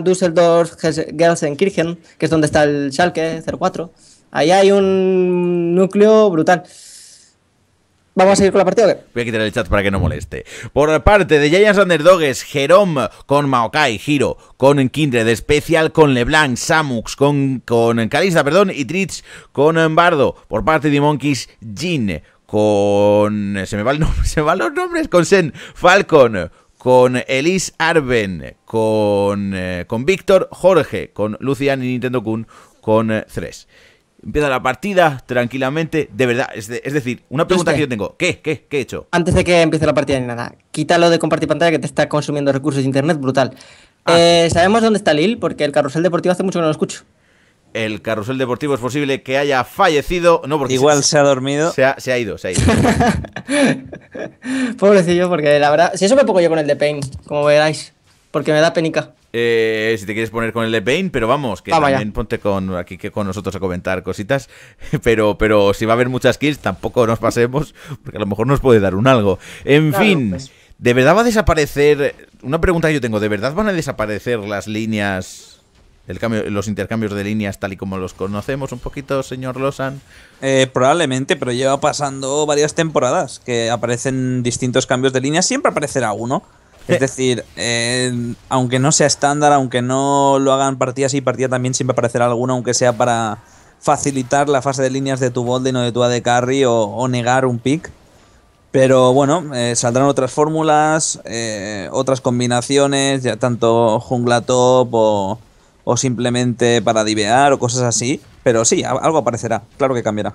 Düsseldorf, Gelsenkirchen, que es donde está el Schalke 04. Ahí hay un núcleo brutal. ¿Vamos a seguir con la partida Voy a quitar el chat para que no moleste. Por parte de Giants Underdogs, Jerome con Maokai, Hiro con Kindred, Especial con Leblanc, Samux con, con Calista, perdón, y Tritz con Embardo. Por parte de Monkeys, Jin con... Se me, va se me van los nombres, con Sen, Falcon, con Elise Arben, con, eh, con Víctor Jorge, con Lucian y Nintendo Kun, con eh, tres. Empieza la partida tranquilamente, de verdad. Es, decir, una pregunta que yo tengo. ¿Qué? ¿Qué? ¿Qué he hecho? Antes de que empiece la partida ni nada, quítalo de compartir pantalla que te está consumiendo recursos de internet brutal. Ah. Eh, ¿Sabemos dónde está Lil? Porque el carrusel deportivo hace mucho que no lo escucho el carrusel deportivo es posible que haya fallecido. No, porque Igual se, ha dormido. Se ha, ido, se ha ido. Pobrecillo, porque la verdad. Si eso me pongo yo con el de Pain, como veráis. Porque me da penica. Eh, si te quieres poner con el de Pain, pero vamos, que también ponte con aquí que con nosotros a comentar cositas. Pero, pero si va a haber muchas kills, tampoco nos pasemos, porque a lo mejor nos puede dar un algo. En fin. Pues. ¿De verdad va a desaparecer? Una pregunta que yo tengo, ¿de verdad van a desaparecer las líneas el cambio, los intercambios de líneas tal y como los conocemos un poquito, señor Losan. Eh, probablemente, pero lleva pasando varias temporadas que aparecen distintos cambios de líneas. Siempre aparecerá uno. Es eh. decir, eh, aunque no sea estándar, aunque no lo hagan partidas y partida también, siempre aparecerá alguno, aunque sea para facilitar la fase de líneas de tu Bolden o de tu AD carry o, negar un pick. Pero bueno, saldrán otras fórmulas, otras combinaciones, ya tanto jungla top o, o simplemente para divear o cosas así. Pero sí, algo aparecerá, claro que cambiará.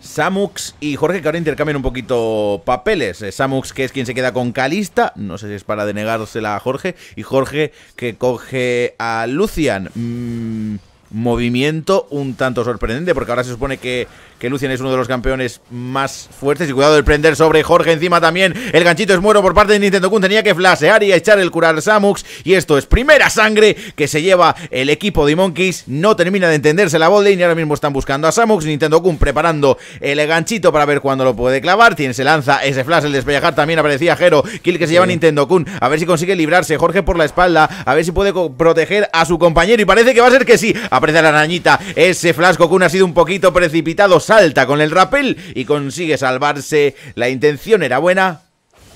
Samux y Jorge que ahora intercambian un poquito papeles. Eh, Samux que es quien se queda con Calista, no sé si es para denegársela a Jorge, y Jorge que coge a Lucian. Mm, movimiento un tanto sorprendente porque ahora se supone que, que Lucien es uno de los campeones más fuertes. Y cuidado de prender sobre Jorge encima también. El ganchito es muero por parte de Nintendo Kun. Tenía que flashear y echar el curar Samux. Y esto es primera sangre que se lleva el equipo de Monkeys. No termina de entenderse la botlane y ahora mismo están buscando a Samux. Nintendo Kun preparando el ganchito para ver cuándo lo puede clavar. Tiene, se lanza ese flash, el despellajar también aparecía Jero. Kill que se lleva Nintendo Kun. A ver si consigue librarse Jorge por la espalda. A ver si puede proteger a su compañero. Y parece que va a ser que sí. Aparece la arañita. Ese flash Kun ha sido un poquito precipitado salta con el rappel y consigue salvarse. La intención era buena,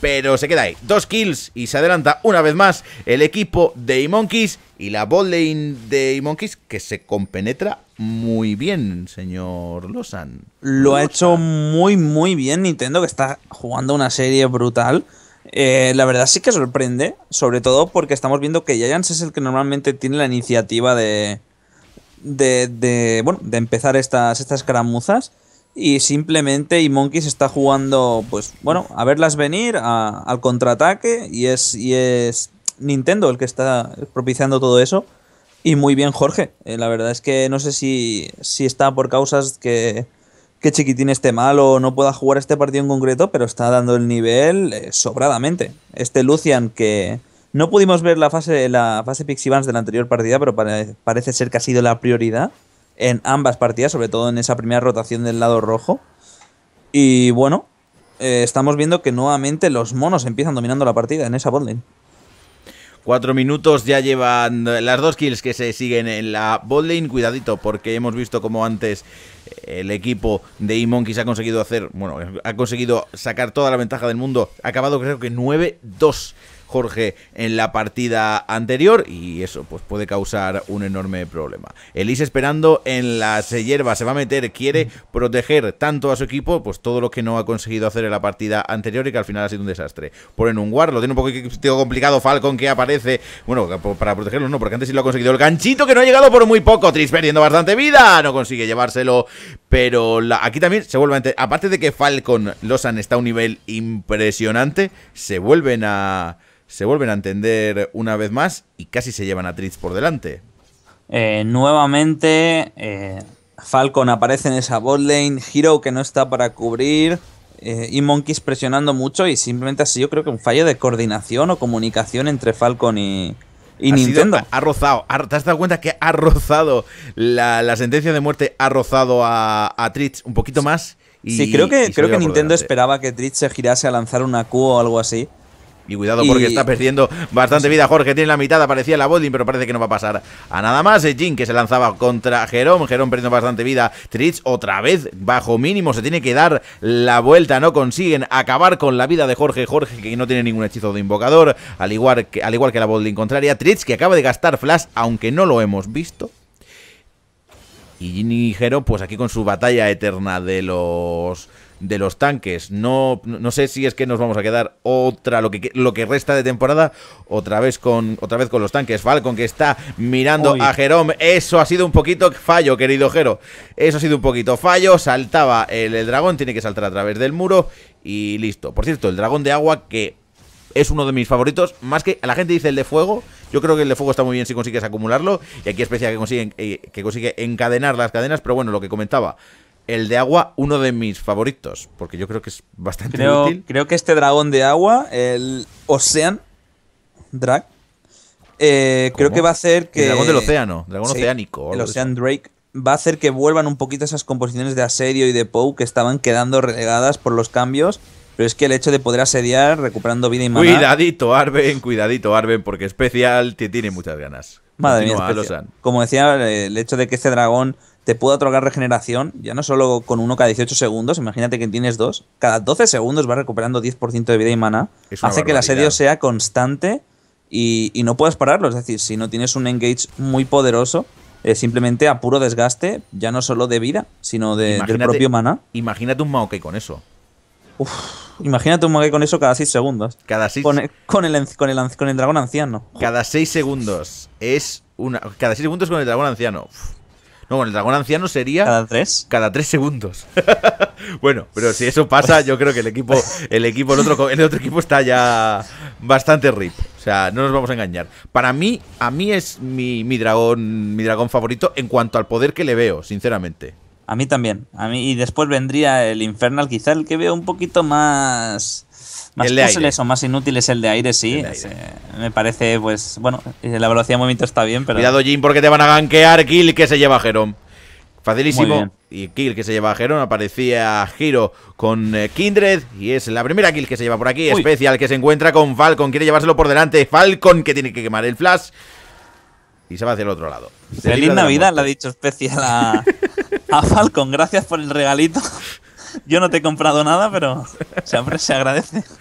pero se queda ahí. Dos kills y se adelanta una vez más el equipo de monkeys y la botlane de monkeys que se compenetra muy bien, señor Losan. Lo ha hecho muy, muy bien Nintendo, que está jugando una serie brutal. Eh, la verdad sí que sorprende, sobre todo porque estamos viendo que Giants es el que normalmente tiene la iniciativa de, de, de, bueno, de empezar estas, estas caramuzas y simplemente y se está jugando, pues bueno, a verlas venir al contraataque y es, es Nintendo el que está propiciando todo eso. Y muy bien Jorge, eh, la verdad es que no sé si, si está por causas que, que Chiquitín esté mal o no pueda jugar este partido en concreto, pero está dando el nivel eh, sobradamente. Este Lucian que, no pudimos ver la fase, la fase Pixie de la anterior partida, pero parece ser que ha sido la prioridad en ambas partidas, sobre todo en esa primera rotación del lado rojo. Y bueno, eh, estamos viendo que nuevamente los monos empiezan dominando la partida en esa botlane. Cuatro minutos ya llevan las dos kills que se siguen en la botlane. Cuidadito, porque hemos visto como antes eh, el equipo de E-Monkeys ha conseguido hacer, bueno, ha conseguido sacar toda la ventaja del mundo. Ha acabado creo que 9-2 Jorge en la partida anterior y eso pues puede causar un enorme problema. Elise esperando en la hierbas, se va a meter, quiere proteger tanto a su equipo, pues todo lo que no ha conseguido hacer en la partida anterior y que al final ha sido un desastre. Ponen un guard, lo tiene un poco complicado Falcon que aparece, bueno, para protegerlo no, porque antes sí lo ha conseguido. El ganchito que no ha llegado por muy poco, Tris perdiendo bastante vida, no consigue llevárselo pero aquí también se vuelven a Aparte de que Falcon Losan está a un nivel impresionante, se vuelven a. Se vuelven a entender una vez más y casi se llevan a Tritz por delante. Eh, nuevamente, eh, Falcon aparece en esa botlane, Hero que no está para cubrir, eh, y Monkeys presionando mucho y simplemente así yo creo que un fallo de coordinación o comunicación entre Falcon y, y Nintendo. ha rozado. ¿Te has dado cuenta que ha rozado la, sentencia de muerte? Ha rozado a, a un poquito más. Y, sí, creo que, creo que Nintendo esperaba que Tritz se girase a lanzar una Q o algo así. Y cuidado porque está perdiendo bastante vida Jorge, tiene la mitad, aparecía la Bodin, pero parece que no va a pasar a nada más. Eh, Jin que se lanzaba contra Jerón, Jerón perdiendo bastante vida. Tritz otra vez bajo mínimo, se tiene que dar la vuelta, no consiguen acabar con la vida de Jorge, Jorge que no tiene ningún hechizo de invocador, al igual que, al igual que la Bodin contraria. Tritz que acaba de gastar flash, aunque no lo hemos visto. Y Ginny pues aquí con su batalla eterna de los de los tanques. No, no sé si es que nos vamos a quedar otra, lo que, lo que resta de temporada, otra vez con, otra vez con los tanques. Falcon que está mirando a Jerome. Eso ha sido un poquito fallo, querido Jero. Eso ha sido un poquito fallo. Saltaba el dragón, tiene que saltar a través del muro y listo. Por cierto, el dragón de agua que es uno de mis favoritos. Más que la gente dice el de fuego. Yo creo que el de fuego está muy bien si consigues acumularlo. Y aquí especial que, consiguen, eh, que consigue encadenar las cadenas. Pero bueno, lo que comentaba. El de agua, uno de mis favoritos. Porque yo creo que es bastante creo, útil. Creo que este dragón de agua, el Ocean Drag, eh, creo que va a hacer que. El dragón del océano, dragón oceánico. El Ocean Drake va a hacer que vuelvan un poquito esas composiciones de asedio y de Poe que estaban quedando relegadas por los cambios pero es que el hecho de poder asediar recuperando vida y mana. Cuidadito, Arben, cuidadito, Arben, porque especial te tiene muchas ganas. Madre lo mía, como decía, eh, el hecho de que este dragón te pueda otorgar regeneración, ya no solo con uno cada 18 segundos, imagínate que tienes dos, cada 12 segundos va recuperando 10% de vida y mana. hace que el asedio sea constante y, no puedas pararlo. Es decir, si no tienes un engage muy poderoso, simplemente a puro desgaste, ya no solo de vida, sino de, del propio mana. Imagínate un Maokai con eso imagínate un maguey con eso cada 6 segundos. Cada 6 con, el, dragón anciano. Cada 6 segundos es una. Cada 6 segundos con el dragón anciano. No, con el dragón anciano sería. ¿Cada 3? Cada 3 segundos. bueno, pero si eso pasa, yo creo que el equipo. El equipo, el otro, el otro equipo está ya bastante rip. O sea, no nos vamos a engañar. Para mí, a mí es mi, mi dragón. Mi dragón favorito en cuanto al poder que le veo, sinceramente. A mí también. A mí, y después vendría el Infernal, quizá el que veo un poquito más. Más fáciles o más inútiles el de aire, sí. Eh, me parece, pues, bueno, eh, la velocidad de movimiento está bien, pero. Cuidado, Jim, porque te van a ganquear, Kill que se lleva a Jerome. Facilísimo. Y kill que se lleva a Jerón. Aparecía Giro con eh, Kindred. Y es la primera kill que se lleva por aquí. Especial que se encuentra con Falcon. Quiere llevárselo por delante. Falcon que tiene que quemar el flash. Y se va hacia el otro lado. Feliz Navidad, le ha dicho especial a, a Falcon, gracias por el regalito. Yo no te he comprado nada, pero siempre se agradece.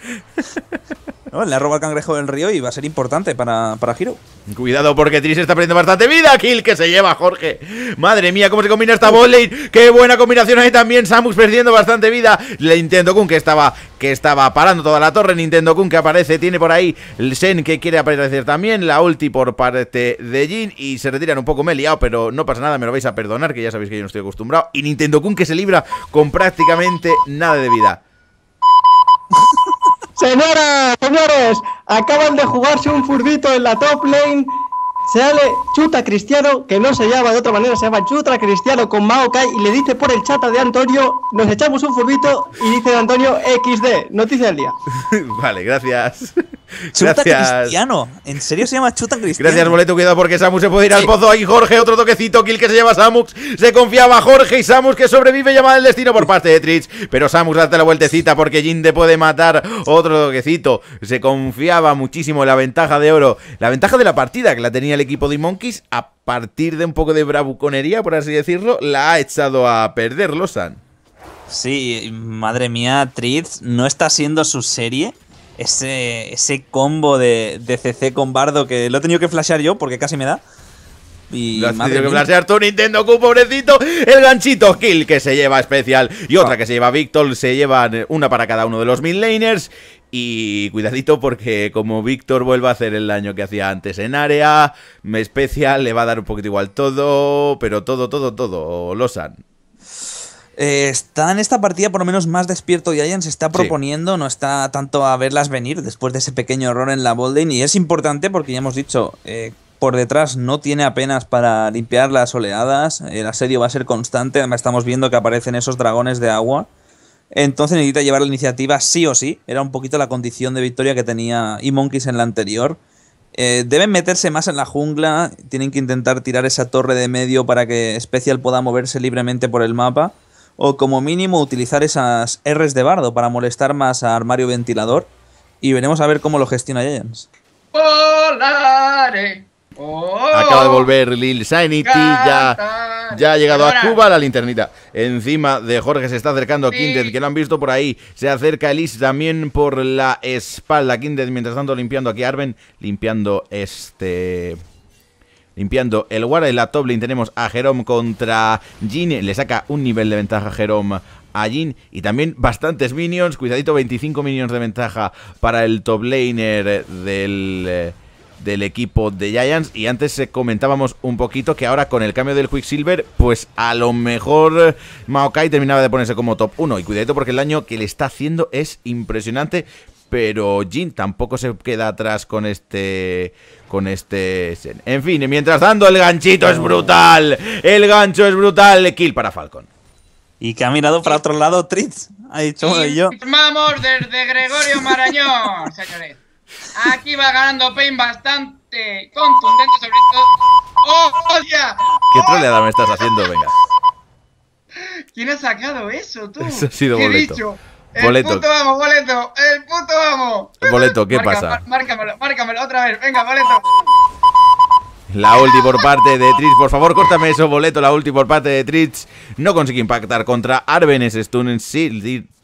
le ha robado el cangrejo del río y va a ser importante para, para Hiro. Cuidado porque Tris está perdiendo bastante vida. Kill que se lleva Jorge. Madre mía, cómo se combina esta volley. Qué buena combinación ahí también. Samus perdiendo bastante vida. Nintendo Kun que estaba, que estaba parando toda la torre. Nintendo Kun que aparece. Tiene por ahí el Sen que quiere aparecer también. La ulti por parte de Jin. Y se retiran un poco. Me he liado, pero no pasa nada. Me lo vais a perdonar, que ya sabéis que yo no estoy acostumbrado. Y Nintendo Kun que se libra con prácticamente nada de vida. Señoras, señores, acaban de jugarse un furbito en la top lane. Se Sale Chuta Cristiano, que no se llama de otra manera, se llama Chuta Cristiano con Maokai, y le dice por el chat de Antonio, nos echamos un furbito y dice Antonio XD, noticia del día. vale, gracias. Chuta Cristiano. ¿En serio se llama Chuta Cristiano? Gracias, boleto. Cuidado porque Samus se puede ir al pozo. Ahí Jorge, otro toquecito. Kill que se lleva Samus. Se confiaba Jorge y Samus que sobrevive llamada el destino por parte de Trich. Pero Samus date la vueltecita porque Jinde puede matar otro toquecito. Se confiaba muchísimo en la ventaja de oro. La ventaja de la partida que la tenía el equipo de Monkeys a partir de un poco de bravuconería, por así decirlo, la ha echado a perder Losan. Sí, madre mía, Tritz no está haciendo su serie ese, combo de, CC con Bardo que lo he tenido que flashear yo porque casi me da. Y lo has tenido que flashear tu Nintendo Q, pobrecito. El ganchito kill que se lleva especial y otra ah. que se lleva Victor. Se llevan una para cada uno de los midlaners. Y cuidadito porque como Víctor vuelve a hacer el daño que hacía antes en área, me especial, le va a dar un poquito igual todo, pero todo, todo, todo, san eh, está en esta partida por lo menos más despierto Ayan se está proponiendo, no está tanto a verlas venir después de ese pequeño error en la Bolding y es importante porque ya hemos dicho, eh, por detrás no tiene apenas para limpiar las oleadas, el asedio va a ser constante, además estamos viendo que aparecen esos dragones de agua. Entonces necesita llevar la iniciativa sí o sí. Era un poquito la condición de victoria que tenía E-Monkeys en la anterior. Eh, deben meterse más en la jungla. Tienen que intentar tirar esa torre de medio para que Special pueda moverse libremente por el mapa o como mínimo utilizar esas Rs de bardo para molestar más a Armario Ventilador. Y veremos a ver cómo lo gestiona James. Acaba de oh. volver Lil Sanity, ya, ha llegado a Cuba la linternita. Encima de Jorge se está acercando a Kindred, que lo han visto por ahí. Se acerca Elise también por la espalda. Kinded, mientras tanto, limpiando aquí a Arben, limpiando este limpiando el guarda y la top lane. Tenemos a Jerome contra Jin. Le saca un nivel de ventaja Jerome a Jin y también bastantes minions. Cuidadito, 25 minions de ventaja para el top laner eh, del, eh, del equipo de Giants. Y antes eh, comentábamos un poquito que ahora con el cambio del Quicksilver, pues a lo mejor Maokai terminaba de ponerse como top 1. Y cuidadito porque el daño que le está haciendo es impresionante pero Jin tampoco se queda atrás con este con este en fin mientras dando el ganchito es brutal el gancho es brutal kill para Falcon y que ha mirado para otro lado Tritz ha dicho yo vamos desde Gregorio Marañón señores aquí va ganando Pain bastante contundente sobre todo ¡Oh, hostia! ¿Qué troleada me estás ¡Oh! haciendo? Venga. ¿Quién ha sacado eso, tú? Eso ha sido ¿Qué He dicho? El puto vamos, boleto. El puto vamos. Boleto, ¿qué pasa? Márcamelo, márcamelo otra vez. Venga, boleto. La ulti por parte de Trits, por favor, córtame eso, boleto. La ulti por parte de Trits No consigue impactar contra Arvenes Stun. Sí,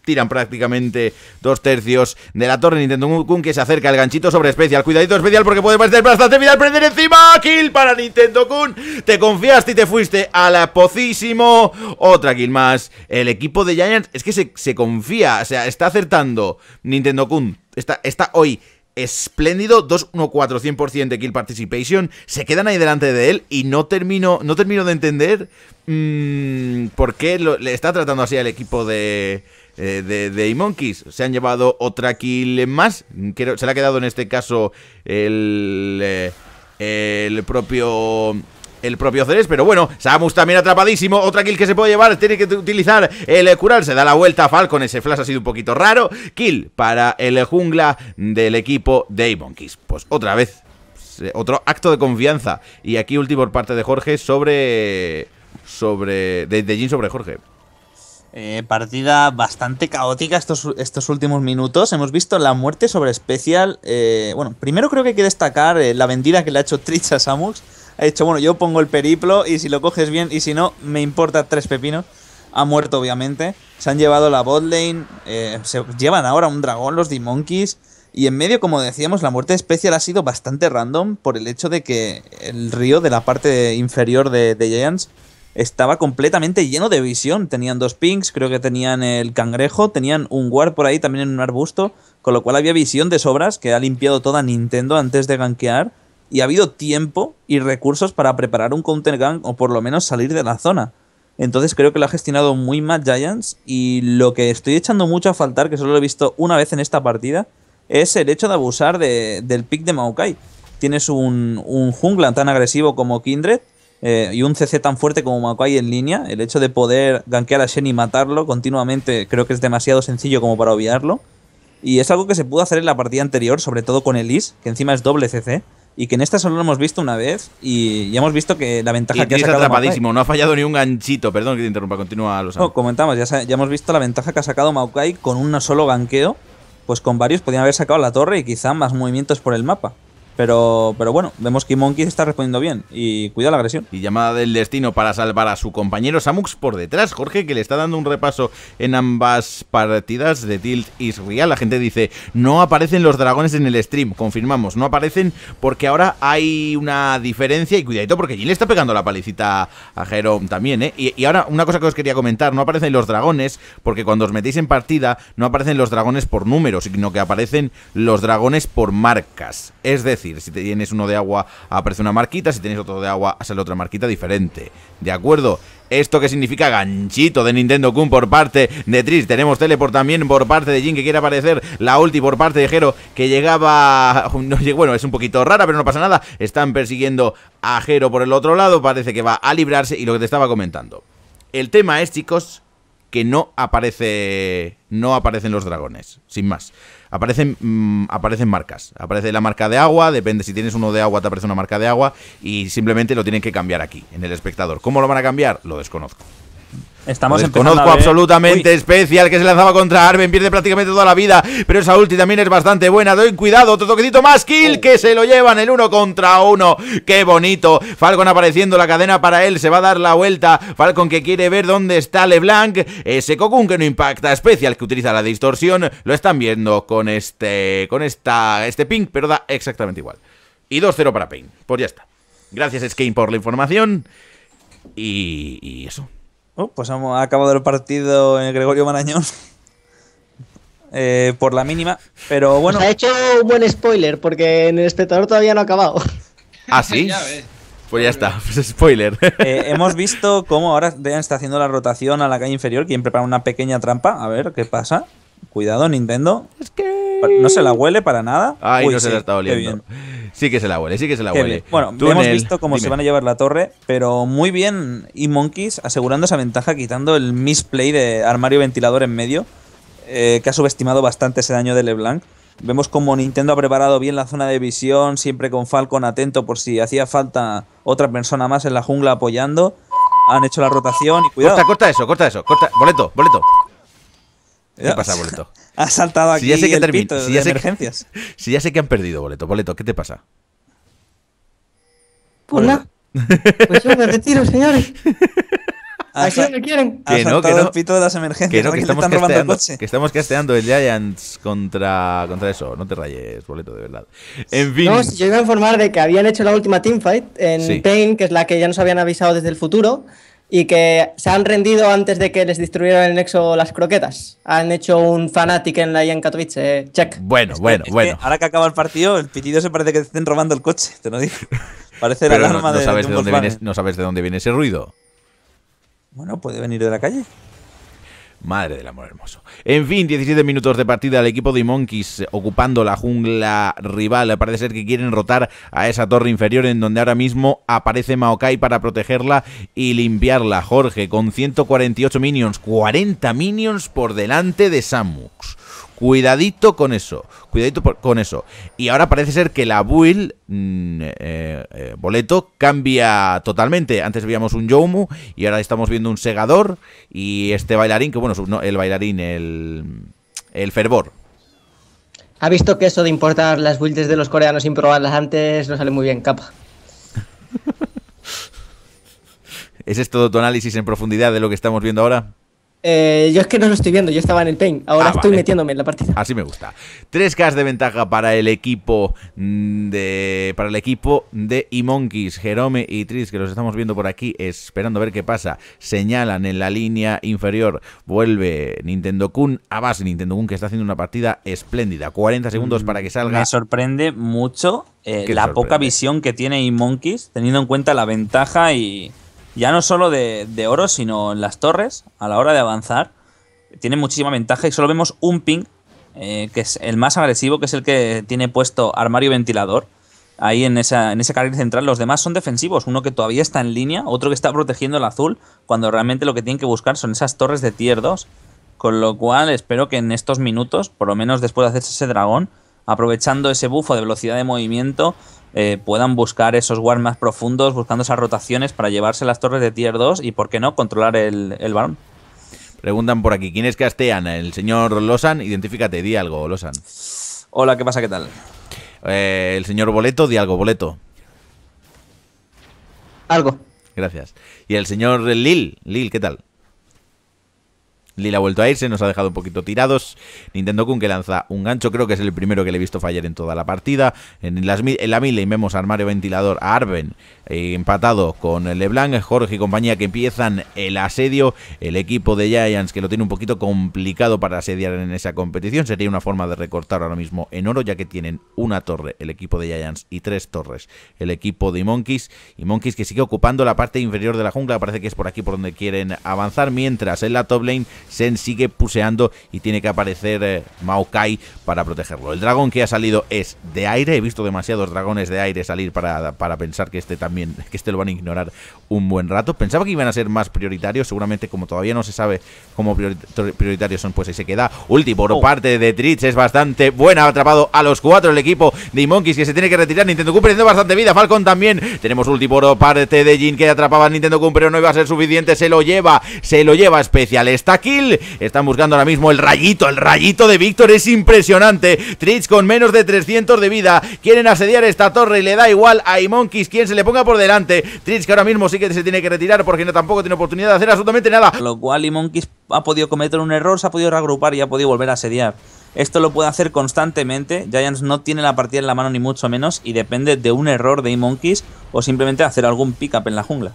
tiran prácticamente dos tercios de la torre. Nintendo Kun que se acerca al ganchito sobre especial. Cuidadito especial porque puede parecer bastante al prender encima. Kill para Nintendo Kun. Te confiaste y te fuiste a la pocísimo. Otra kill más. El equipo de Giants es que se, confía. O sea, está acertando Nintendo Kun. Está, está hoy espléndido, 2-1-4, 100% de kill participation, se quedan ahí delante de él y no termino, no termino de entender mm, por qué le está tratando así al equipo de, eh, de, de Monkeys. Se han llevado otra kill más. se le ha quedado en este caso el, eh, el propio el propio Ceres, pero bueno, Samus también atrapadísimo, otra kill que se puede llevar, tiene que utilizar el curar, se da la vuelta a Falcon, ese flash ha sido un poquito raro, kill para el jungla del equipo de Monkeys. Pues otra vez, otro acto de confianza, y aquí último por parte de Jorge sobre... sobre... de, de Jin sobre Jorge. Eh, partida bastante caótica estos, estos, últimos minutos. Hemos visto la muerte sobre especial. Eh, bueno, primero creo que hay que destacar eh, la vendida que le ha hecho Trich a Samux. Ha dicho, bueno, yo pongo el periplo y si lo coges bien y si no, me importa tres pepinos. Ha muerto, obviamente. Se han llevado la botlane. se llevan ahora un dragón, los D-Monkeys. Y en medio, como decíamos, la muerte especial ha sido bastante random por el hecho de que el río de la parte inferior de, de Giants estaba completamente lleno de visión. Tenían dos pings, creo que tenían el cangrejo, tenían un guard por ahí también en un arbusto, con lo cual había visión de sobras que ha limpiado toda Nintendo antes de gankear. Y ha habido tiempo y recursos para preparar un counter gang o por lo menos salir de la zona. Entonces creo que lo ha gestionado muy mal Giants y lo que estoy echando mucho a faltar, que solo lo he visto una vez en esta partida, es el hecho de abusar del pick de Maokai. Tienes un jungla tan agresivo como Kindred eh, y un CC tan fuerte como Maokai en línea, el hecho de poder gankear a Shen y matarlo continuamente creo que es demasiado sencillo como para obviarlo. Y es algo que se pudo hacer en la partida anterior, sobre todo con el Elise, que encima es doble CC. Y que en esta solo lo hemos visto una vez y ya hemos visto que la ventaja que ha sacado. Maokai. no ha fallado ni un ganchito, perdón que te interrumpa, continúa los No, comentamos, ya, ya hemos visto la ventaja que ha sacado Maokai con un solo ganqueo, pues con varios podían haber sacado la torre y quizá más movimientos por el mapa. Pero, pero bueno, vemos que Monkey está respondiendo bien y cuida la agresión. Y llamada del destino para salvar a su compañero Samux por detrás. Jorge, que le está dando un repaso en ambas partidas de Tilt Israel. La gente dice: No aparecen los dragones en el stream. Confirmamos, no aparecen porque ahora hay una diferencia. Y cuidadito, porque le está pegando la palicita a Jerome también. ¿eh? Y, y ahora, una cosa que os quería comentar: No aparecen los dragones porque cuando os metéis en partida, no aparecen los dragones por números, sino que aparecen los dragones por marcas. Es decir, decir, si tienes uno de agua aparece una marquita, si tienes otro de agua sale otra marquita diferente. ¿De acuerdo? ¿Esto que significa? Ganchito de Nintendo Kun por parte de Tris. Tenemos Teleport también por parte de Jin que quiere aparecer. La ulti por parte de Jero que llegaba... bueno, es un poquito rara, pero no pasa nada. Están persiguiendo a Jero por el otro lado. Parece que va a librarse y lo que te estaba comentando. El tema es, chicos, que no aparece... No aparecen los dragones, sin más aparecen, mm, aparecen marcas. Aparece la marca de agua, depende si tienes uno de agua, te aparece una marca de agua y simplemente lo tienen que cambiar aquí, en el espectador. ¿Cómo lo van a cambiar? Lo desconozco. Estamos pues Conozco absolutamente especial que se lanzaba contra Arben, pierde prácticamente toda la vida, pero esa ulti también es bastante buena. Doy cuidado, otro toquecito más, kill oh. que se lo llevan el uno contra uno. Qué bonito. Falcon apareciendo la cadena para él, se va a dar la vuelta. Falcon que quiere ver dónde está LeBlanc. Ese Cocoon que no impacta, especial que utiliza la distorsión, lo están viendo con este con esta este ping, pero da exactamente igual. Y 2-0 para Pain. Pues ya está. Gracias Skane por la información. y eso. Oh, pues ha acabado el partido en Gregorio Marañón. Eh, por la mínima, pero bueno. ha hecho un buen spoiler porque en el espectador todavía no ha acabado. ¿Ah, sí? Pues ya está, pues spoiler. Eh, hemos visto cómo ahora Dean está haciendo la rotación a la calle inferior, quien prepara una pequeña trampa. A ver qué pasa. Cuidado, Nintendo. Es que ¿No se la huele para nada? Ay, no se la está oliendo. Sí que se la huele, sí que se la huele. Bueno, hemos visto cómo se van a llevar la torre, pero muy bien y Monkeys asegurando esa ventaja quitando el misplay de armario ventilador en medio, eh, que ha subestimado bastante ese daño de LeBlanc. Vemos como Nintendo ha preparado bien la zona de visión, siempre con Falcon atento por si hacía falta otra persona más en la jungla apoyando. Han hecho la rotación y cuidado. Corta, corta eso, corta eso, corta. Boleto, boleto. ¿Qué pasa, boleto? Ha saltado aquí si ya sé que el pito de emergencias. si ya sé que han perdido, boleto. Boleto, ¿qué te pasa? Pues nada. Pues yo me retiro, señores. Así no me quieren? Que no, que no. pito de las emergencias. Que no, que, estamos, que estamos casteando el Giants contra, contra eso. No te rayes, boleto, de verdad. En fin. yo iba a informar de que habían hecho la última teamfight en Pain, que es la que ya nos habían avisado desde el futuro y que se han rendido antes de que les destruyeran el nexo las croquetas. Han hecho un fanatic en la en Katowice. Eh, check. Bueno, bueno, bueno. ahora que acaba el partido, el pitido se parece que te estén robando el coche, te lo digo. Parece la alarma No sabes de dónde viene ese ruido. Bueno, puede venir de la calle. Madre del amor hermoso. En fin, 17 minutos de partida. El equipo de Monkeys eh, ocupando la jungla rival. Parece ser que quieren rotar a esa torre inferior en donde ahora mismo aparece Maokai para protegerla y limpiarla. Jorge con 148 minions, 40 minions por delante de Samux. Cuidadito con eso, cuidadito con eso. Y ahora parece ser que la build mm, eh, eh, boleto cambia totalmente. Antes veíamos un Joumu y ahora estamos viendo un segador y este bailarín, que bueno, el bailarín, el, fervor. ¿Ha visto que eso de importar las builds de los coreanos sin probarlas antes no sale muy bien, capa? es todo tu análisis en profundidad de lo que estamos viendo ahora? Eh, yo es que no lo estoy viendo, yo estaba en el Paint. Ahora ah, estoy metiéndome en la partida. Así me gusta. 3K de ventaja para el equipo mm, de. Para el equipo de Imonkeys. Jerome y Tris, que los estamos viendo por aquí, esperando a ver qué pasa. Señalan en la línea inferior. Vuelve Nintendo Kun a base. Nintendo Kun que está haciendo una partida espléndida. 40 segundos mm, para que salga. Me sorprende mucho eh, la poca visión que tiene Imonkeys, teniendo en cuenta la ventaja y ya no solo de, oro, sino en las torres, a la hora de avanzar, tiene muchísima ventaja y solo vemos un ping, eh, que es el más agresivo, que es el que tiene puesto armario ventilador. Ahí en, esa, en ese carril central, los demás son defensivos, uno que todavía está en línea, otro que está protegiendo el azul, cuando realmente lo que tienen que buscar son esas torres de tier 2. Con lo cual espero que en estos minutos, por lo menos después de hacerse ese dragón, aprovechando ese bufo de velocidad de movimiento, eh, puedan buscar esos guards más profundos, buscando esas rotaciones para llevarse las torres de tier 2 y, por qué no, controlar el, el barón. Preguntan por aquí, ¿quién es Castean? El señor Losan, identifícate, di algo, Losan. Hola, ¿qué pasa? ¿Qué tal? Eh, el señor Boleto, di algo, Boleto. Algo. Gracias. Y el señor Lil, Lil, ¿qué tal? Lila ha vuelto a irse, nos ha dejado un poquito tirados. Nintendo Kun que lanza un gancho, creo que es el primero que le he visto fallar en toda la partida. En, la la vemos Armario Ventilador, a Arben eh, empatado con LeBlanc, Jorge y compañía que empiezan el asedio. El equipo de Giants que lo tiene un poquito complicado para asediar en esa competición. Sería una forma de recortar ahora mismo en oro, ya que tienen una torre el equipo de Giants y tres torres el equipo de Monkeys. Y Monkeys que sigue ocupando la parte inferior de la jungla, parece que es por aquí por donde quieren avanzar. Mientras en la top lane Sen sigue puseando y tiene que aparecer eh, Maokai para protegerlo. El dragón que ha salido es de aire. He visto demasiados dragones de aire salir para, pensar que este también, que este lo van a ignorar un buen rato. Pensaba que iban a ser más prioritarios. Seguramente, como todavía no se sabe cómo prioritarios son, pues ahí se queda. Ulti por oh. parte de Tritz es bastante buena. ha Atrapado a los cuatro el equipo de Monkeys que se tiene que retirar. Nintendo Kun bastante vida. Falcon también. Tenemos ulti por parte de Jin que atrapaba a Nintendo cumple pero no iba a ser suficiente. Se lo lleva, se lo lleva especial. Está aquí están buscando ahora mismo el rayito, el rayito de Víctor es impresionante. Trich con menos de 300 de vida. Quieren asediar esta torre y le da igual a Imonkis quien se le ponga por delante. Trich que ahora mismo sí que se tiene que retirar porque no, tampoco tiene oportunidad de hacer absolutamente nada. Lo cual Imonkis ha podido cometer un error, se ha podido reagrupar y ha podido volver a asediar. Esto lo puede hacer constantemente. Giants no tiene la partida en la mano ni mucho menos y depende de un error de Imonkis. o simplemente hacer algún pick-up en la jungla.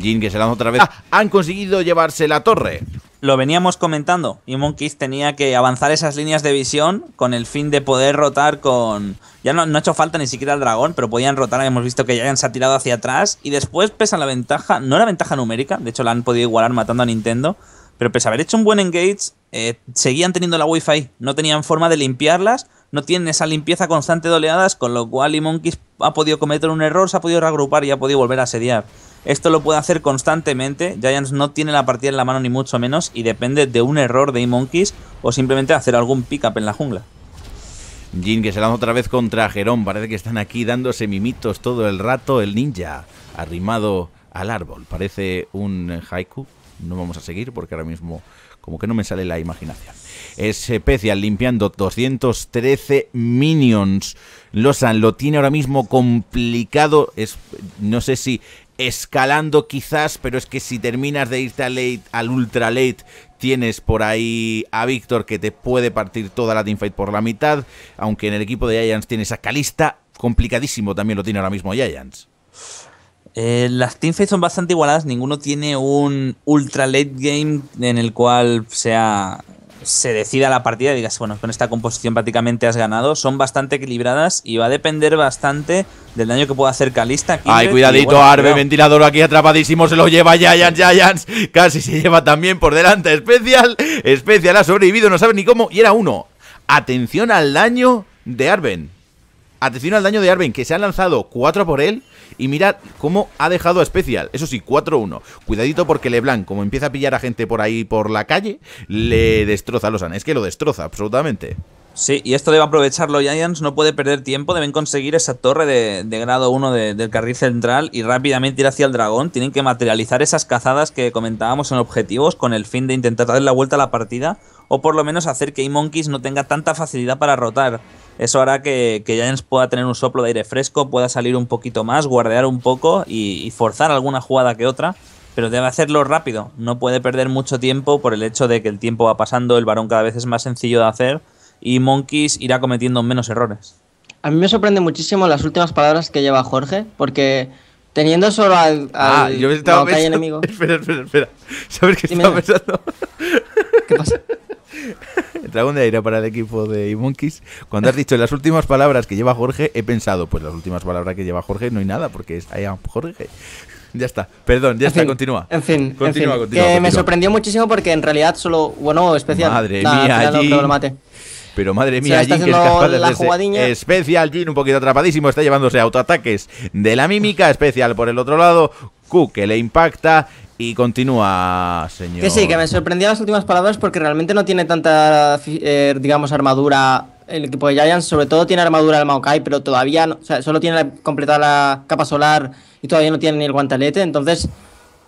Jin que se han otra vez. Ah, han conseguido llevarse la torre. Lo veníamos comentando y Monkeys tenía que avanzar esas líneas de visión con el fin de poder rotar con... Ya no, ha hecho falta ni siquiera el dragón, pero podían rotar, hemos visto que ya se ha tirado hacia atrás y después pesan la ventaja, no la ventaja numérica, de hecho la han podido igualar matando a Nintendo, pero pese a haber hecho un buen engage, eh, seguían teniendo la Wi-Fi, no tenían forma de limpiarlas, no tienen esa limpieza constante de oleadas, con lo cual y Monkeys ha podido cometer un error, se ha podido reagrupar y ha podido volver a asediar. Esto lo puede hacer constantemente. Giants no tiene la partida en la mano ni mucho menos y depende de un error de E-Monkeys o simplemente hacer algún pick-up en la jungla. Jin que se lanza otra vez contra Jerón. Parece que están aquí dándose mimitos todo el rato. El ninja arrimado al árbol. Parece un haiku. No vamos a seguir porque ahora mismo como que no me sale la imaginación. Es especial limpiando 213 minions. Losan lo tiene ahora mismo complicado. no sé si escalando quizás, pero es que si terminas de irte al, late, al ultra late, tienes por ahí a Víctor que te puede partir toda la teamfight por la mitad, aunque en el equipo de Giants tienes a Calista, complicadísimo también lo tiene ahora mismo Giants. Eh, las teamfights son bastante igualadas, ninguno tiene un ultra late game en el cual sea se decida la partida y digas, bueno, con esta composición prácticamente has ganado, son bastante equilibradas y va a depender bastante del daño que pueda hacer Calista. Ay, cuidadito, Arve ventilador aquí atrapadísimo, se lo lleva Giants, Giants, casi se lleva también por delante Especial, Especial ha sobrevivido, no sabe ni cómo, y era uno. Atención al daño de Arven Atención al daño de Arven que se han lanzado cuatro por él y mirad cómo ha dejado a Especial. Eso sí, 4-1. Cuidadito porque Leblanc, como empieza a pillar a gente por ahí por la calle, le mm. destroza a Losan. Es que lo destroza absolutamente. Sí, y esto debe aprovecharlo Giants, no puede perder tiempo, deben conseguir esa torre de, grado 1 del carril central y rápidamente ir hacia el dragón, tienen que materializar esas cazadas que comentábamos en objetivos con el fin de intentar dar la vuelta a la partida o por lo menos hacer que E-Monkeys no tenga tanta facilidad para rotar. Eso hará que, Giants pueda tener un soplo de aire fresco, pueda salir un poquito más, guardear un poco y, y forzar alguna jugada que otra pero debe hacerlo rápido. No puede perder mucho tiempo por el hecho de que el tiempo va pasando, el varón cada vez es más sencillo de hacer y Monkeys irá cometiendo menos errores. A mí me sorprende muchísimo las últimas palabras que lleva Jorge, porque teniendo solo al, ah, yo estaba pensando, enemigo. Espera, espera, espera. ¿Sabes qué estaba pensando? ¿Qué pasa? El dragón de aire para el equipo de Monkeys. Cuando has dicho las últimas palabras que lleva Jorge, he pensado, pues las últimas palabras que lleva Jorge no hay nada, porque es ahí Jorge. Ya está, perdón, ya está, continúa. En fin, continúa, Continúa, que me sorprendió muchísimo porque en realidad solo, bueno, especial. Madre mía, allí... Pero madre mía, Jin, que especial. Jin un poquito atrapadísimo, está llevándose autoataques de la mímica. Especial por el otro lado. Q que le impacta. Y continúa, señor. Que sí, que me sorprendían las últimas palabras porque realmente no tiene tanta, eh, digamos, armadura el equipo de Giants, sobre todo tiene armadura el Maokai, pero todavía no, o sea, solo tiene completada la capa solar y todavía no tiene ni el guantelete. Entonces,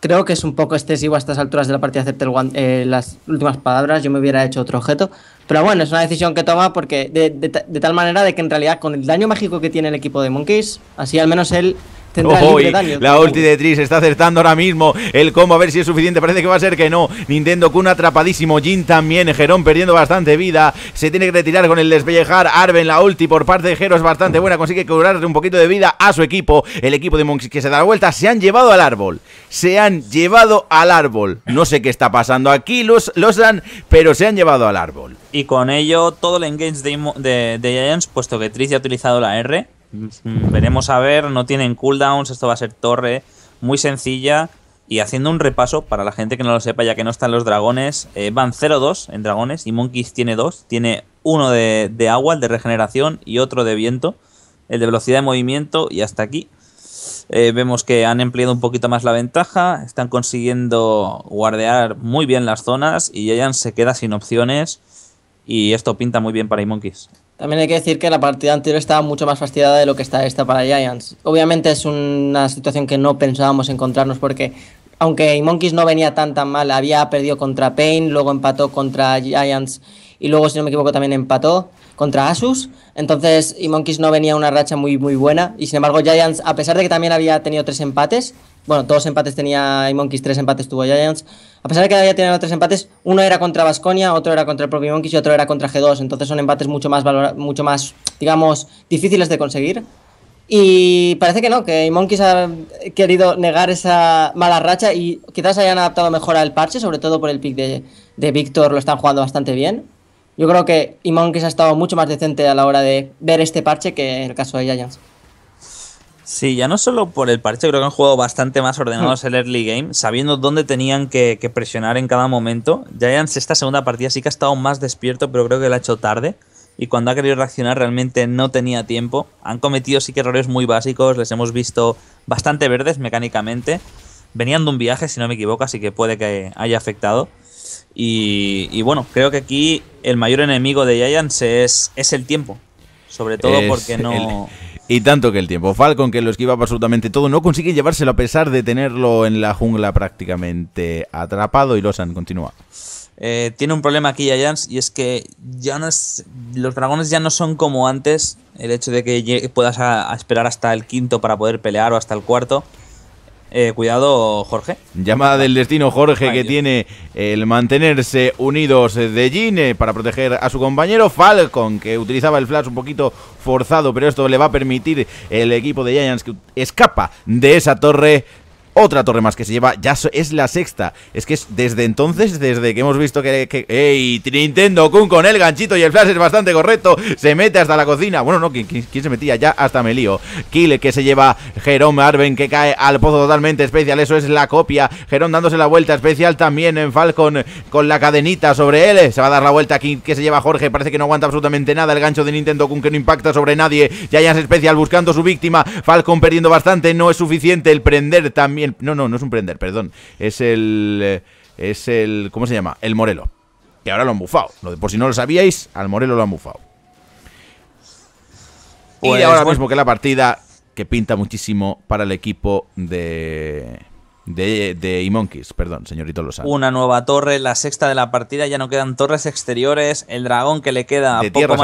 Creo que es un poco excesivo a estas alturas de la partida hacerte eh, las últimas palabras. Yo me hubiera hecho otro objeto. Pero bueno, es una decisión que toma porque de, de, tal manera de que en realidad con el daño mágico que tiene el equipo de Monkeys, así al menos él la ulti de Tris está acertando ahora mismo el combo, a ver si es suficiente, parece que va a ser que no. Nintendo un atrapadísimo, Jin también, Gerón perdiendo bastante vida, se tiene que retirar con el despellejar, Arben la ulti por parte de Jero es bastante buena, consigue curarle un poquito de vida a su equipo, el equipo de Monks que se da la vuelta, se han llevado al árbol, se han llevado al árbol, no sé qué está pasando aquí, los, los han, pero se han llevado al árbol. Y con ello todo el engage de, de Giants, puesto que Tris ya ha utilizado la R, Mm, veremos a ver, no tienen cooldowns, esto va a ser torre muy sencilla. Y haciendo un repaso, para la gente que no lo sepa, ya que no están los dragones, eh, van 0-2 en dragones y Monkeys tiene 2. Tiene uno de, agua, el de regeneración, y otro de viento, el de velocidad de movimiento, y hasta aquí. Eh, vemos que han empleado un poquito más la ventaja, están consiguiendo guardear muy bien las zonas y ya se queda sin opciones. Y esto pinta muy bien para Monkeys. También hay que decir que la partida anterior estaba mucho más fastidiada de lo que está esta para Giants. Obviamente es una situación que no pensábamos encontrarnos porque aunque Monkeys no venía tan tan mal, había perdido contra Payne, luego empató contra Giants y luego si no me equivoco también empató contra Asus. Entonces Monkeys no venía una racha muy muy buena y sin embargo Giants, a pesar de que también había tenido tres empates, bueno, dos empates tenía Monkeys, tres empates tuvo Giants. A pesar de que había tenido tres empates, uno era contra Vasconia, otro era contra el propio Monkeys y otro era contra G2. Entonces son empates mucho más, valora, mucho más digamos, difíciles de conseguir. Y parece que no, que Monkeys ha querido negar esa mala racha y quizás hayan adaptado mejor al parche, sobre todo por el pick de, de Víctor, lo están jugando bastante bien. Yo creo que Monkeys ha estado mucho más decente a la hora de ver este parche que en el caso de Giants. Sí, ya no solo por el parche, creo que han jugado bastante más ordenados hmm. el early game, sabiendo dónde tenían que, presionar en cada momento. Giants esta segunda partida sí que ha estado más despierto, pero creo que lo ha hecho tarde. Y cuando ha querido reaccionar realmente no tenía tiempo. Han cometido sí que errores muy básicos, les hemos visto bastante verdes mecánicamente. Venían de un viaje, si no me equivoco, así que puede que haya afectado. Y, bueno, creo que aquí el mayor enemigo de Giants es, es el tiempo. Sobre todo porque no... Y tanto que el tiempo. Falcon, que lo esquivaba absolutamente todo, no consigue llevárselo a pesar de tenerlo en la jungla prácticamente atrapado. Y Losan continúa. Eh, tiene un problema aquí Jans, y es que ya los dragones ya no son como antes. El hecho de que puedas esperar hasta el quinto para poder pelear o hasta el cuarto. Eh, cuidado, Jorge. Llamada del destino, Jorge, que tiene el mantenerse unidos de Gine para proteger a su compañero Falcon, que utilizaba el flash un poquito forzado, pero esto le va a permitir el equipo de Giants que escapa de esa torre otra torre más que se lleva, ya es la sexta. Es que es desde entonces, desde que hemos visto que... ¡Ey! Nintendo Kun con el ganchito y el flash es bastante correcto. Se mete hasta la cocina. Bueno, no, ¿quién, se metía? Ya hasta me lío. Kill que se lleva Jerome Arben que cae al pozo totalmente especial. Eso es la copia. Jerome dándose la vuelta especial también en Falcon con la cadenita sobre él. Se va a dar la vuelta aquí que se lleva Jorge. Parece que no aguanta absolutamente nada. El gancho de Nintendo Kun que no impacta sobre nadie. ya ya es especial buscando su víctima. Falcon perdiendo bastante. No es suficiente el prender también no, no, no es un prender, perdón. Es el... Eh, es el... ¿Cómo se llama? El Morelo. Que ahora lo han bufado. Por si no lo sabíais, al Morelo lo han bufado. y pues ahora mismo que la partida que pinta muchísimo para el equipo de... De, de monkeys perdón, señorito Lozano. Una nueva torre, la sexta de la partida, ya no quedan torres exteriores, el dragón que le queda... De poco bueno,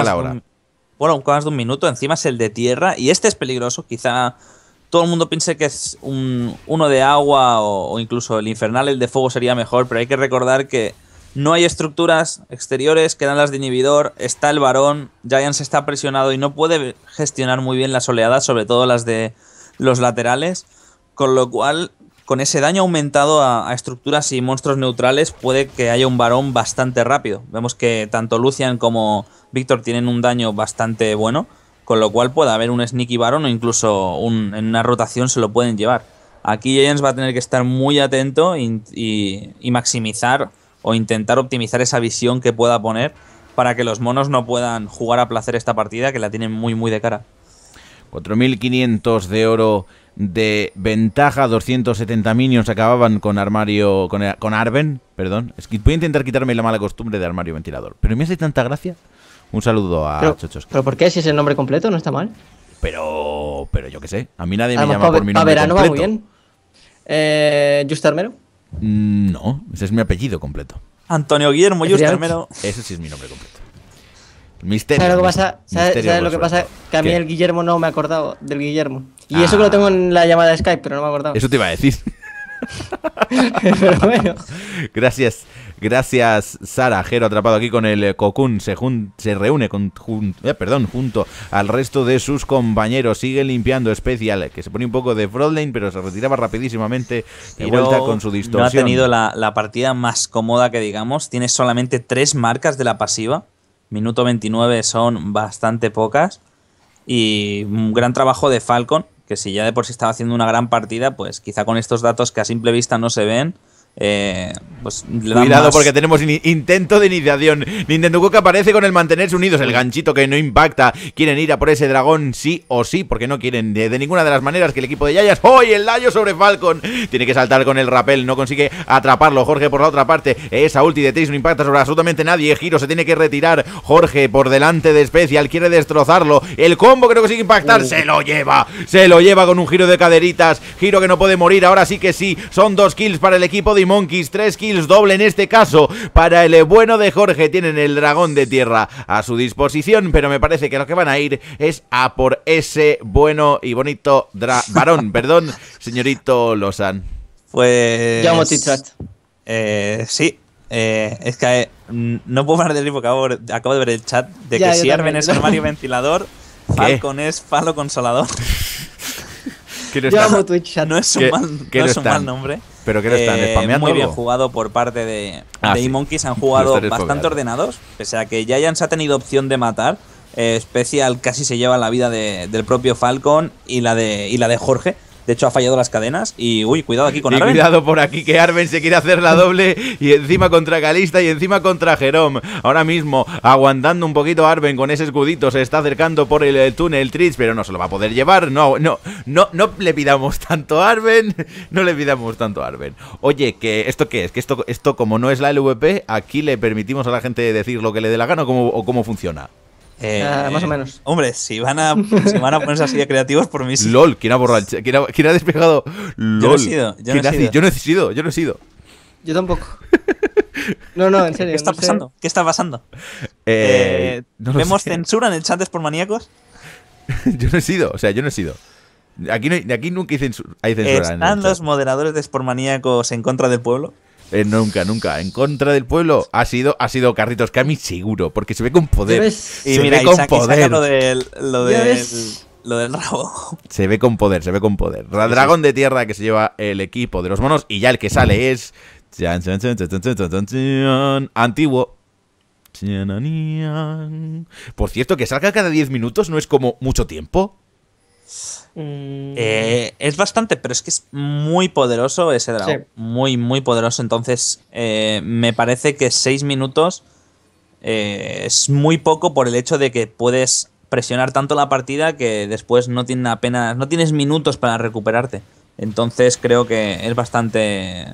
un, más de un minuto, encima es el de tierra, y este es peligroso, quizá todo el mundo piense que es un, uno de agua o, incluso el infernal, el de fuego sería mejor, pero hay que recordar que no hay estructuras exteriores, quedan las de inhibidor, está el varón, Giants está presionado y no puede gestionar muy bien las oleadas, sobre todo las de los laterales, con lo cual con ese daño aumentado a, a estructuras y monstruos neutrales puede que haya un varón bastante rápido. Vemos que tanto Lucian como Víctor tienen un daño bastante bueno con lo cual puede haber un sneaky baron o incluso en una rotación se lo pueden llevar. Aquí Jens va a tener que estar muy atento y, maximizar o intentar optimizar esa visión que pueda poner para que los monos no puedan jugar a placer esta partida que la tienen muy muy de cara. 4.500 de oro de ventaja, 270 minions acababan con armario, con, con Arven, perdón. Es que voy a intentar quitarme la mala costumbre de armario ventilador, pero me hace tanta gracia. Un saludo a pero, ¿Pero por qué? Si es el nombre completo, no está mal. Pero, pero yo qué sé. A mí nadie me llama por mi nombre. completo. va muy bien. Eh, ¿Just Armero? Mm, no, ese es mi apellido completo. Antonio Guillermo Just Armero. Ese sí es mi nombre completo. Misterio. ¿Sabes lo que pasa? que a mí el Guillermo no me ha acordado del Guillermo. Y eso que lo ah. tengo en la llamada de Skype, pero no me ha acordado. Eso te iba a decir. pero bueno. Gracias. Gracias, Sara. Jero atrapado aquí con el Cocoon se, se reúne con, eh, junto al resto de sus compañeros. Sigue limpiando especial, que se pone un poco de lane, pero se retiraba rapidísimamente de vuelta con su distorsión. No ha tenido la, la partida más cómoda que digamos. Tiene solamente tres marcas de la pasiva. Minuto 29 son bastante pocas. Y un gran trabajo de Falcon, que si ya de por sí estaba haciendo una gran partida, pues quizá con estos datos que a simple vista no se ven, eh, pues Cuidado porque tenemos intento de iniciación. Nintendo que aparece con el mantenerse unidos, el ganchito que no impacta. Quieren ir a por ese dragón sí o sí, porque no quieren de, ninguna de las maneras que el equipo de Yayas. ¡Hoy el Layo sobre Falcon! Tiene que saltar con el rapel, no consigue atraparlo. Jorge por la otra parte, esa ulti de Tris no impacta sobre absolutamente nadie. Giro se tiene que retirar. Jorge por delante de Special quiere destrozarlo. El combo creo que sigue impactar. Se lo lleva, se lo lleva con un giro de caderitas. Giro que no puede morir, ahora sí que sí. Son dos kills para el equipo de Monkeys, tres kills doble en este caso para el eh, bueno de Jorge. Tienen el dragón de tierra a su disposición, pero me parece que lo que van a ir es a por ese bueno y bonito varón, perdón, señorito Lozan Pues... Llamo eh, sí, eh, es que eh, no puedo parar de tiempo. acabo, de ver el chat de que si Arben es armario ventilador, Falcon es falo consolador. no, Twitch no es un, mal, no es un mal nombre. ¿Pero que están eh, Muy bien jugado por parte de, ah, de monkeys Han jugado bastante ordenados. Pese a que se ha tenido opción de matar. especial eh, casi se lleva la vida del propio Falcon y la de, y la de Jorge. De hecho, ha fallado las cadenas. Y uy, cuidado aquí con Arben. Cuidado por aquí que Arben se quiere hacer la doble y encima contra Galista y encima contra Jerome. Ahora mismo, aguantando un poquito Arben con ese escudito, se está acercando por el, túnel Tritz, pero no se lo va a poder llevar. No, no, no, no le pidamos tanto a Arben. No le pidamos tanto a Arben. Oye, que esto qué es, que esto, esto como no es la LVP, aquí le permitimos a la gente decir lo que le dé la gana o cómo funciona. Eh, ah, más o eh, menos. Hombre, si van a, ponerse así de creativos por mí. LOL, ¿quién ha borrado? ¿Quién ha, quién ha despegado? Yo no he sido. Yo no he sido. Yo no he sido. Yo, tampoco. No, no, en serio. ¿Qué está pasando? ¿Qué está pasando? Eh, ¿Vemos censura en el chat de por yo no he sido, o sea, yo no he sido. Aquí, aquí nunca hay censura. ¿Están los moderadores de Spormaniacos en contra del pueblo? Eh, nunca, nunca. En contra del pueblo ha sido, ha sido Carritos Cami seguro, porque se ve con poder. Y mira, con poder. lo del, lo del rabo. Se ve con poder, se ve con poder. Dragón de tierra que se lleva el equipo de los monos y ya el que sale es... Antiguo. Por cierto, que salga cada 10 minutos no es como mucho tiempo. Mm. Eh, es bastante, pero es que es muy poderoso ese dragón, Muy, muy poderoso. Entonces, eh, me parece que 6 minutos eh, es muy poco por el hecho de que puedes presionar tanto la partida que después no, tiene apenas, no tienes minutos para recuperarte. Entonces, creo que es bastante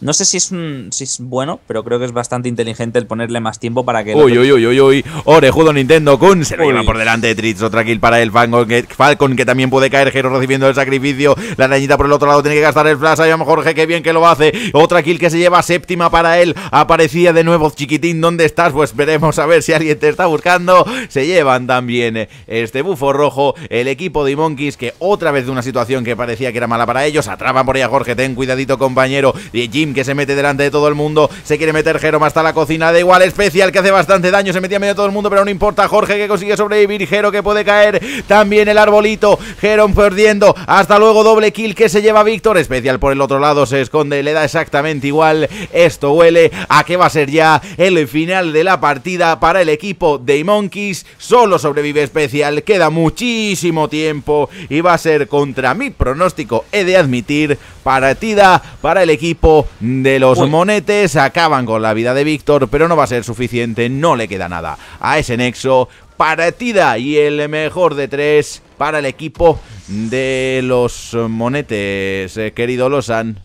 no sé si es, un, bueno, pero creo que es bastante inteligente el ponerle más tiempo para que. Uy, uy, uy, uy, uy. Orejudo Nintendo Kun se lo por delante de Tritz. Otra kill para el Falcon que, también puede caer Gero recibiendo el sacrificio. La arañita por el otro lado tiene que gastar el flash. Ahí vamos, Jorge, qué bien que lo hace. Otra kill que se lleva séptima para él. Aparecía de nuevo Chiquitín. ¿Dónde estás? Pues veremos a ver si alguien te está buscando. Se llevan también eh, este bufo rojo. El equipo de Monkeys que otra vez de una situación que parecía que era mala para ellos. Atrapan por ahí a Jorge. Ten cuidadito, compañero. Y Jim que se mete delante de todo el mundo. Se quiere meter Jerome hasta la cocina. Da igual, especial que hace bastante daño. Se metía medio de todo el mundo, pero no importa. Jorge que consigue sobrevivir. Jero que puede caer. También el arbolito. Jerome perdiendo. Hasta luego, doble kill que se lleva Víctor. Especial por el otro lado se esconde. Le da exactamente igual. Esto huele a que va a ser ya el final de la partida para el equipo de Monkeys. Solo sobrevive especial. Queda muchísimo tiempo y va a ser contra mi pronóstico. He de admitir partida para el equipo de los monetes acaban con la vida de Víctor, pero no va a ser suficiente, no le queda nada. A ese nexo, partida y el mejor de tres para el equipo de los monetes, eh, querido Losan.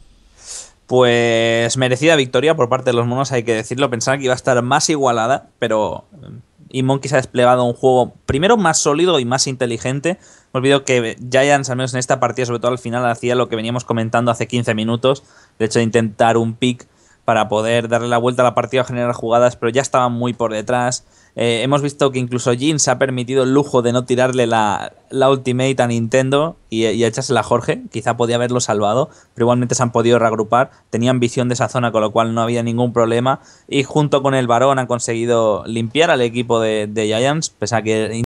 Pues merecida victoria por parte de los monos, hay que decirlo. Pensaba que iba a estar más igualada, pero y Monkey se ha desplegado un juego primero más sólido y más inteligente. Me olvido que Giants, al menos en esta partida, sobre todo al final, hacía lo que veníamos comentando hace 15 minutos, de hecho intentar un pick para poder darle la vuelta a la partida, generar jugadas, pero ya estaban muy por detrás. Eh, hemos visto que incluso Jin se ha permitido el lujo de no tirarle la, Ultimate a Nintendo y, y echársela a Jorge. Quizá podía haberlo salvado, pero igualmente se han podido reagrupar. Tenían visión de esa zona, con lo cual no había ningún problema. Y junto con el varón han conseguido limpiar al equipo de, de Giants, pese a que